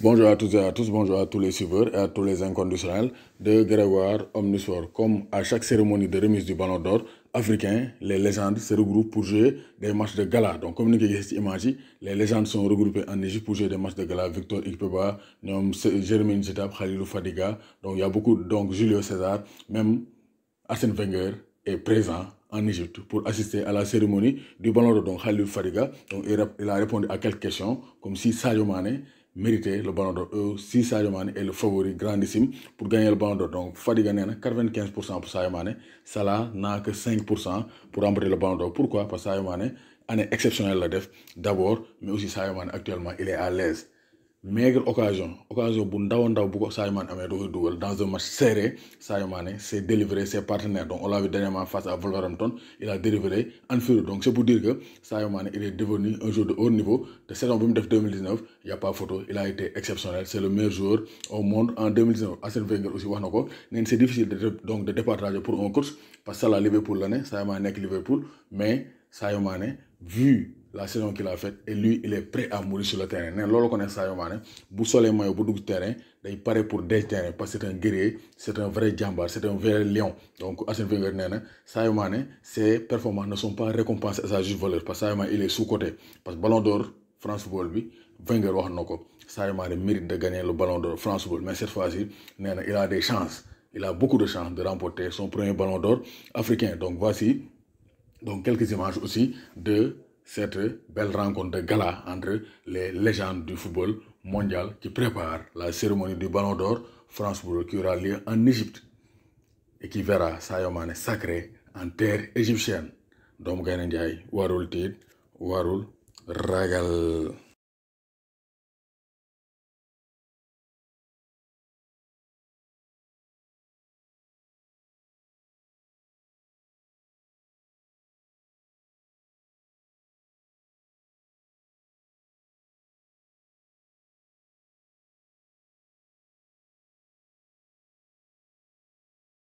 Bonjour à toutes et à tous, bonjour à tous les suiveurs et à tous les inconditionnels de Grégoire Omnisport. Comme à chaque cérémonie de remise du ballon d'or africain, les légendes se regroupent pour jouer des matchs de gala. Donc, comme nous l'avons les légendes sont regroupées en Égypte pour jouer des matchs de gala. Victor Ikpeba, Jérémy Zidab, Khalilou Fadiga. Donc, il y a beaucoup, donc Julio César, même Arsène Wenger est présent en Égypte pour assister à la cérémonie du ballon d'or. Donc, Khalilou Fadiga, donc, il a répondu à quelques questions, comme si Sadio Mane mérité le bando. Euh, si est le favori grandissime pour gagner le bando, donc Fadiga 95 pour Saïmane. n'a que 5 pour emprunter le bando. pourquoi parce que Sadio est exceptionnel exceptionnelle la def d'abord mais aussi Sadio actuellement il est à l'aise maigre occasion occasion pour ndaw donner ndaw bu ko Sadio Mané amee dans un match serré Sadio s'est délivré ses partenaires donc on l'a vu dernièrement face à Wolverhampton il a délivré Anfield donc c'est pour dire que Sadio il est devenu un joueur de haut niveau de saison bim def 2019 il y a pas photo il a été exceptionnel c'est le meilleur joueur au monde en 2019 Arsène Wenger aussi waxnako c'est difficile de donc de départager pour un coach parce que ça la Liverpool l'année ne Sadio Liverpool mais Sadio vu la saison qu'il a faite et lui il est prêt à mourir sur le terrain né lolo loolu ko bu terrain il paraît pour des terrains parce que c'est un guerrier c'est un vrai jambar c'est un vrai lion donc Arsène Wenger ses performances ne sont pas récompensées à sa juste valeur parce que Sadio il est sous côté parce que Ballon d'Or France Football bi Wenger wax mérite de gagner le Ballon d'Or France Football mais cette fois-ci il a des chances il a beaucoup de chances de remporter son premier Ballon d'Or africain donc voici donc quelques images aussi de cette belle rencontre de gala entre les légendes du football mondial qui prépare la cérémonie du Ballon d'Or France-Bourg qui aura lieu en Égypte et qui verra Sadio sacré en terre égyptienne warul Tid, warul ragal